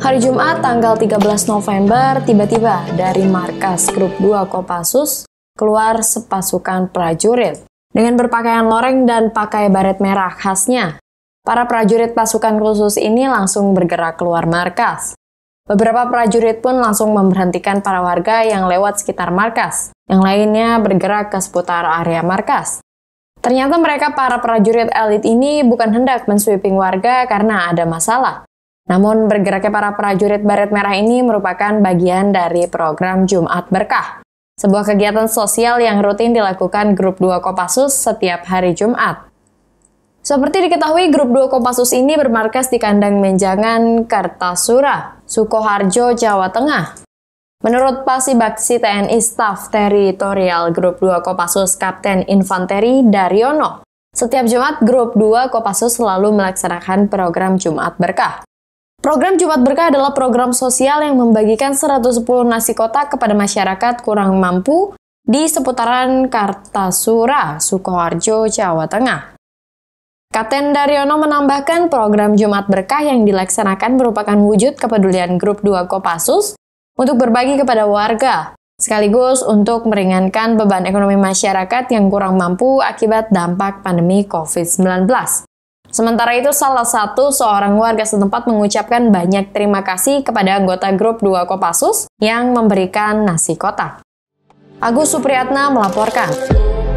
Hari Jumat tanggal 13 November, tiba-tiba dari markas Grup 2 Kopassus keluar sepasukan prajurit dengan berpakaian loreng dan pakai baret merah khasnya. Para prajurit pasukan khusus ini langsung bergerak keluar markas. Beberapa prajurit pun langsung memberhentikan para warga yang lewat sekitar markas. Yang lainnya bergerak ke seputar area markas. Ternyata mereka para prajurit elit ini bukan hendak mensweeping warga karena ada masalah, namun bergeraknya para prajurit baret merah ini merupakan bagian dari program Jumat Berkah, sebuah kegiatan sosial yang rutin dilakukan grup 2 Kopassus setiap hari Jumat. Seperti diketahui, grup 2 Kopassus ini bermarkas di kandang Menjangan Kartasura, Sukoharjo, Jawa Tengah. Menurut Pasibaksi TNI Staff Teritorial Grup 2 Kopassus Kapten Infanteri Daryono, setiap Jumat Grup 2 Kopassus selalu melaksanakan program Jumat Berkah. Program Jumat Berkah adalah program sosial yang membagikan 110 nasi kotak kepada masyarakat kurang mampu di seputaran Kartasura, Sukoharjo, Jawa Tengah. Kapten Daryono menambahkan program Jumat Berkah yang dilaksanakan merupakan wujud kepedulian grup 2 Kopassus untuk berbagi kepada warga, sekaligus untuk meringankan beban ekonomi masyarakat yang kurang mampu akibat dampak pandemi COVID-19. Sementara itu, salah satu seorang warga setempat mengucapkan banyak terima kasih kepada anggota grup 2 Kopassus yang memberikan nasi kotak. Agus Supriyatna melaporkan.